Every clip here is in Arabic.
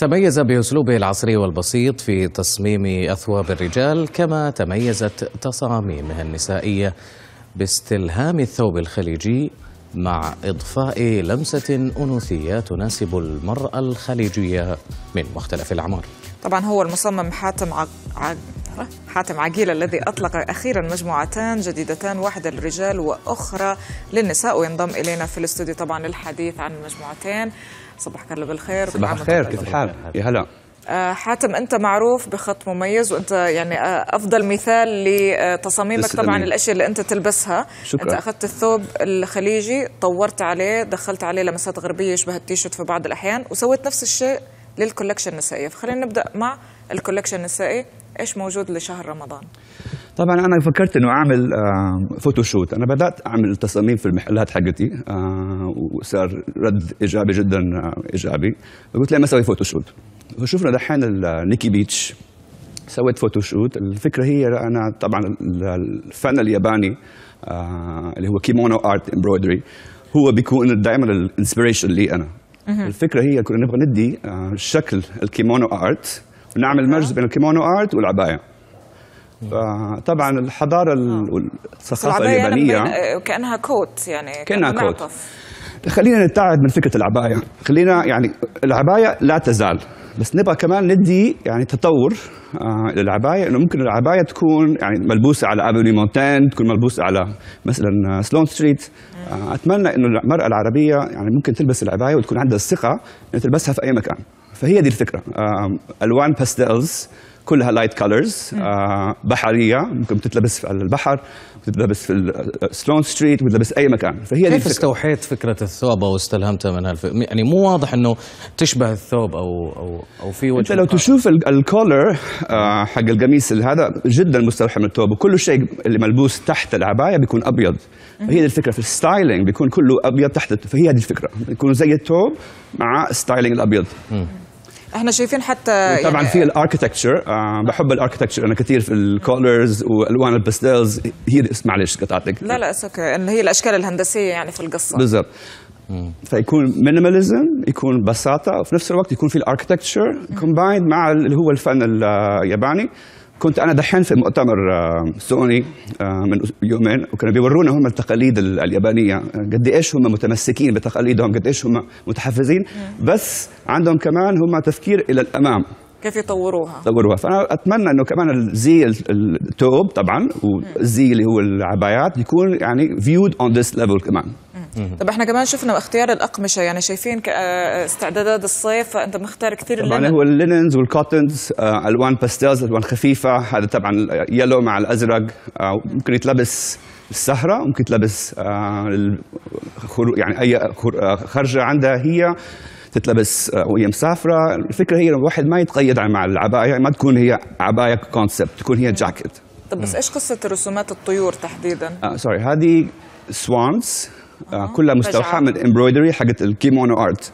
تميز بأسلوبه العصري والبسيط في تصميم أثواب الرجال كما تميزت تصاميمه النسائية باستلهام الثوب الخليجي مع إضفاء لمسة أنوثية تناسب المرأة الخليجية من مختلف الأعمار طبعا هو المصمم حاتم عق... عق... حاتم عقيل الذي أطلق أخيرا مجموعتان جديدتان واحدة للرجال وأخرى للنساء وينضم إلينا في الاستوديو طبعا للحديث عن المجموعتين صباحك الله بالخير صباح الخير طيب. كيف الحال؟ يا هلا آه، حاتم انت معروف بخط مميز وانت يعني آه، افضل مثال لتصاميمك طبعا الاشياء اللي انت تلبسها شكرا. انت اخذت الثوب الخليجي طورت عليه دخلت عليه لمسات غربيه يشبه التيشيرت في بعض الاحيان وسويت نفس الشيء للكولكشن النسائيه فخلينا نبدا مع الكولكشن النسائي ايش موجود لشهر رمضان؟ طبعا انا فكرت انه اعمل فوتوشوت آه، انا بدات اعمل تصاميم في المحلات حقتي آه، وصار رد ايجابي جدا آه، ايجابي فقلت ليه ما اسوي فوتوشوت فشفنا دحين نيكي بيتش سويت فوتوشوت الفكره هي انا طبعا الفن الياباني اللي هو كيمونو ارت امبرودري هو بيكون دائما الانسبريشن لي انا الفكره هي كنا نبغى ندي شكل الكيمونو ارت بنعمل أيوة. مرز بين الكيمونو ارت والعبايه طبعا الحضاره آه. الثقافه اليابانيه آه، كانها كوت يعني كانها كوت خلينا نبتعد من فكره العبايه خلينا يعني العبايه لا تزال بس نبغى كمان ندي يعني تطور آه، للعبايه انه ممكن العبايه تكون يعني ملبوسه على افوني مونتان تكون ملبوسه على مثلا سلون ستريت اتمنى انه المراه العربيه يعني ممكن تلبس العبايه وتكون عندها الثقه انها تلبسها في اي مكان فهي دي الفكره الوان باستلز كلها لايت آه، كلرز بحريه ممكن تتلبس على البحر تتلبس في ستون ستريت وتلبس اي مكان فهي كيف استوحيت فكره الثوب او استلهمتها من هالف... يعني مو واضح انه تشبه الثوب او او او في وجه انت لو تشوف الكولر آه، حق القميص هذا جدا مستوحى من الثوب وكل شيء اللي ملبوس تحت العبايه بيكون ابيض فهي دي الفكره في الستايلينج بيكون كله ابيض تحت فهي هذه الفكره بيكون زي الثوب مع ستايلينج الابيض احنا شايفين حتى طبعا يعني في الاركتكتشر آه بحب الاركتكتشر انا كثير في الكولرز والوان الباستيلز هي معلش قطعتك لا لا اوكي اللي هي الاشكال الهندسيه يعني في القصه بالضبط فيكون مينيماليزم يكون بساطه وفي نفس الوقت يكون في الاركتكتشر كومبايند مع اللي هو الفن الياباني آه، كنت انا دحين في مؤتمر آه، سوني آه، من يومين وكانوا بيورونا هم التقاليد اليابانيه قد ايش هم متمسكين بتقاليدهم قد ايش هم متحفزين بس عندهم كمان هم تفكير الى الامام كيف يطوروها طوروها فانا اتمنى انه كمان الزي التوب طبعا والزي اللي هو العبايات يكون يعني فيود اون ذيس ليفل كمان طب احنا كمان شفنا اختيار الاقمشه يعني شايفين آه، آه، استعدادات الصيف فانت مختار كثير طبعا اللينن. هو اللينز والكوتنز آه، الوان باستيلز الوان خفيفه هذا طبعا يلو مع الازرق ممكن يتلبس السهره ممكن تلبس يعني اي خرجه عندها هي تتلبس وهي مسافره الفكره هي الواحد ما يتقيد مع العبايه ما تكون هي عبايه كونسبت تكون هي جاكيت طب بس ايش قصه رسومات الطيور تحديدا آه سوري هذه سوانز آه، كلها مستوحاه من امبرويدري حقت الكيمونو ارت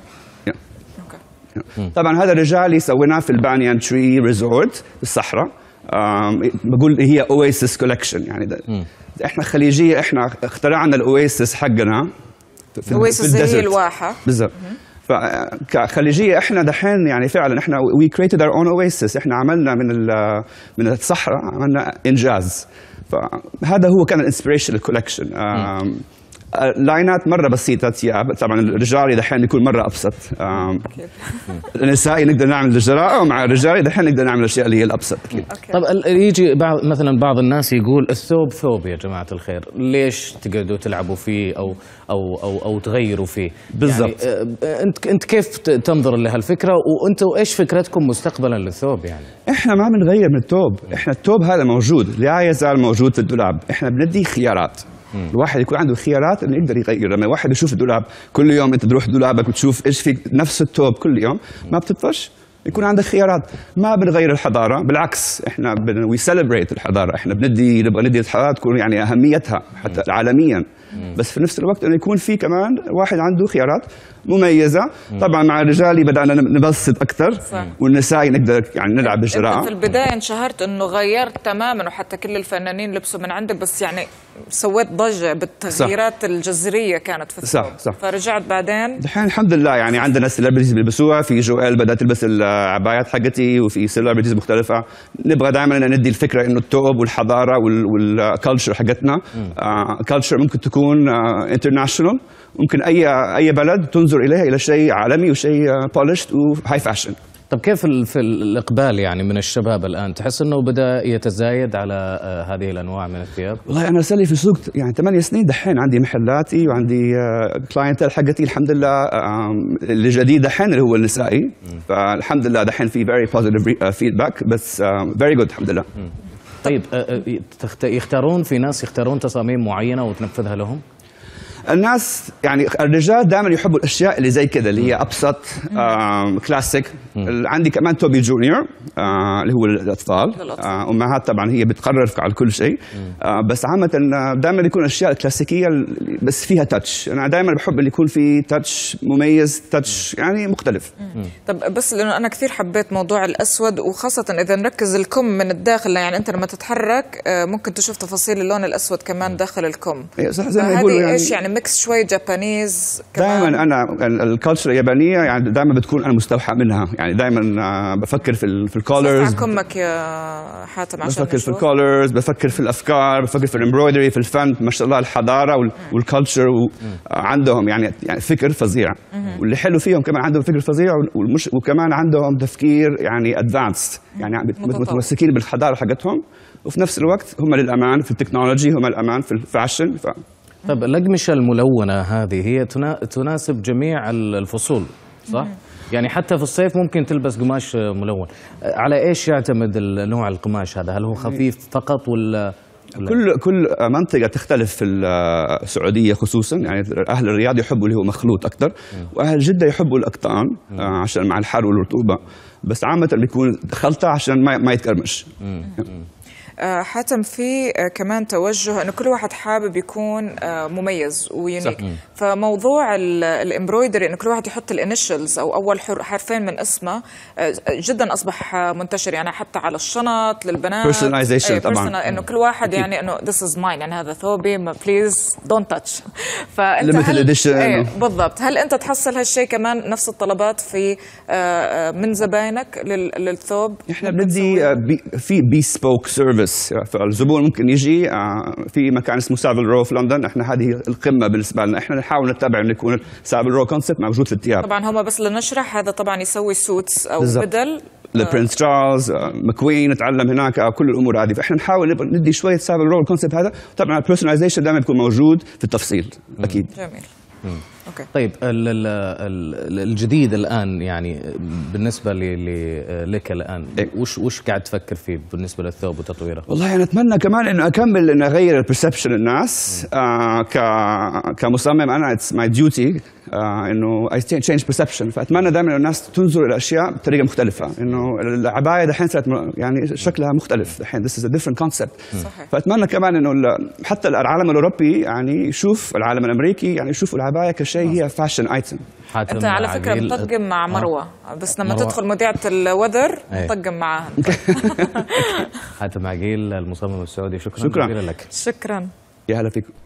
طبعا هذا رجالي سويناه في البانيان تري ريزورت الصحراء بقول هي اويسس كولكشن يعني ده احنا خليجيه احنا اخترعنا الاويسس حقنا في اويسس هي الواحه بالضبط فكخليجيه آه، احنا دحين يعني فعلا احنا وي كريتد اور اون اويسس احنا عملنا من من الصحراء عملنا انجاز فهذا هو كان الانسبريشن الكولكشن لاينات مره بسيطه ثياب طبعا الرجالي دحين يكون مره ابسط النسائي نقدر نعمل الجراءه ومع الرجالي دحين نقدر نعمل الاشياء اللي هي الابسط اكيد طب يجي بعض مثلا بعض الناس يقول الثوب ثوب يا جماعه الخير ليش تقعدوا تلعبوا فيه او او او او تغيروا فيه يعني، بالضبط يعني انت انت كيف تنظر لهالفكره وانت وايش فكرتكم مستقبلا للثوب يعني احنا ما بنغير من الثوب احنا الثوب هذا موجود لا يزال موجود في الدولاب احنا بندي خيارات الواحد يكون عنده خيارات انه يقدر يغير لما الواحد يشوف الدولاب كل يوم انت تروح دولابك وتشوف ايش في نفس التوب كل يوم ما بتطفش يكون عندك خيارات ما بنغير الحضاره بالعكس احنا وي سيلبريت الحضاره احنا بندي نبغى ندي الحضاره تكون يعني اهميتها حتى عالميا بس في نفس الوقت انه يكون في كمان واحد عنده خيارات مميزه طبعا مع الرجال بدانا نبسط اكثر والنساء نقدر يعني نلعب يعني بالجراءه في البدايه انشهرت انه غيرت تماما وحتى كل الفنانين لبسوا من عندك بس يعني سويت ضجه بالتغييرات صح. الجذريه كانت في الثوب صح صح فرجعت بعدين دحين الحمد لله يعني عندنا سيلبرتيز بيلبسوها في جوال بدأت تلبس العبايات حقتي وفي سيلبرتيز مختلفه نبغى دائما ندي الفكره انه الثوب والحضاره والكالتشر حقتنا كالتشر آه، ممكن تكون انترناشونال آه، ممكن اي اي بلد تنظر ينظر اليها الى شيء عالمي وشيء بولشت وهاي فاشن طب كيف في الاقبال يعني من الشباب الان تحس انه بدا يتزايد على آه، هذه الانواع من الثياب والله انا صار لي في السوق يعني ثمانية سنين دحين عندي محلاتي وعندي كلاينتال آه، حقتي الحمد لله الجديد دحين اللي هو النسائي فالحمد لله دحين في فيري بوزيتيف فيدباك بس فيري جود الحمد لله طيب آه، يختارون في ناس يختارون تصاميم معينه وتنفذها لهم الناس يعني الرجال دائما يحبوا الاشياء اللي زي كذا اللي هي ابسط كلاسيك عندي كمان توبي جونيور آه، اللي هو الاطفال آه، امهات طبعا هي بتقرر على كل شيء آه، بس عامه دائما يكون الاشياء الكلاسيكيه بس فيها تاتش انا دائما بحب اللي يكون في تاتش مميز تاتش يعني مختلف طب بس لانه انا كثير حبيت موضوع الاسود وخاصه اذا نركز الكم من الداخل يعني انت لما تتحرك ممكن تشوف تفاصيل اللون الاسود كمان داخل الكم إيه، صح زي ما يعني ايش يعني, يعني ميكس شوي جابانيز دائما انا الكالتشر اليابانيه يعني دائما بتكون انا مستوحى منها يعني دائما آه، بفكر في في الكولرز معكمك يا حاتم عشان بفكر في الكولرز بفكر في الافكار بفكر في الامبرويدري في الفن ما شاء الله الحضاره والكالتشر عندهم يعني يعني فكر فظيع واللي حلو فيهم كمان عندهم فكر فظيع وكمان عندهم تفكير يعني ادفانسد يعني متمسكين بالحضاره حقتهم وفي نفس الوقت هم للامان في التكنولوجي هم الامان في الفاشن طب الأقمشة الملونة هذه هي تناسب جميع الفصول صح؟ يعني حتى في الصيف ممكن تلبس قماش ملون على ايش يعتمد نوع القماش هذا هل هو خفيف فقط ولا كل كل منطقة تختلف في السعودية خصوصا يعني أهل الرياض يحبوا اللي هو مخلوط أكثر وأهل جدة يحبوا الأقطان آه، عشان مع الحر والرطوبة بس عامة بيكون خلطة عشان ما ما يتكرمش آه، حتم في آه، كمان توجه انه كل واحد حابب يكون آه، مميز ويونيك فموضوع الامبرويدري انه كل واحد يحط الانيشلز او اول حرفين من اسمه جدا اصبح منتشر يعني حتى على الشنط للبنات بيرسوناليزيشن إيه، طبعا انه كل واحد يعني انه ذيس از ماين يعني هذا ثوبي بليز دونت تاتش فانت هل اديشن بالضبط هل انت تحصل هالشيء كمان نفس الطلبات في من زباينك للثوب احنا بندي في بيسبوك سيرفيس بس فالزبون ممكن يجي آه، في مكان اسمه سافل رو في لندن احنا هذه القمه بالنسبه لنا احنا نحاول نتبع انه يكون سافل رو كونسبت موجود في الثياب طبعا هم بس لنشرح هذا طبعا يسوي سوتس او بالزبط. بدل لبرنس تشارلز مكوين اتعلم هناك آه، كل الامور هذه فاحنا نحاول ندي شويه سافل رو كونسبت هذا طبعا البيرسوناليزيشن دائما بيكون موجود في التفصيل اكيد جميل أوكي. طيب الجديد الان يعني بالنسبه لك الان إيه. وش وش قاعد تفكر فيه بالنسبه للثوب وتطويره؟ والله انا اتمنى كمان انه اكمل انه اغير البرسبشن الناس آه كمصمم انا اتس ماي ديوتي آه، انه اي تشينج بيرسبشن فاتمنى دائما انه الناس تنظر الى الاشياء بطريقه مختلفه انه العبايه دحين صارت يعني شكلها مختلف دحين ذس از ديفرنت كونسبت فاتمنى كمان انه حتى العالم الاوروبي يعني يشوف العالم الامريكي يعني يشوف العبايه كشيء هي فاشن ايتم انت على فكره بتطقم مع آه. مروه بس لما مروة. تدخل مذيعه الوذر إيه. بتطقم معاها حاتم عقيل المصمم السعودي شكرا شكرا لك شكرا يا هلا فيكم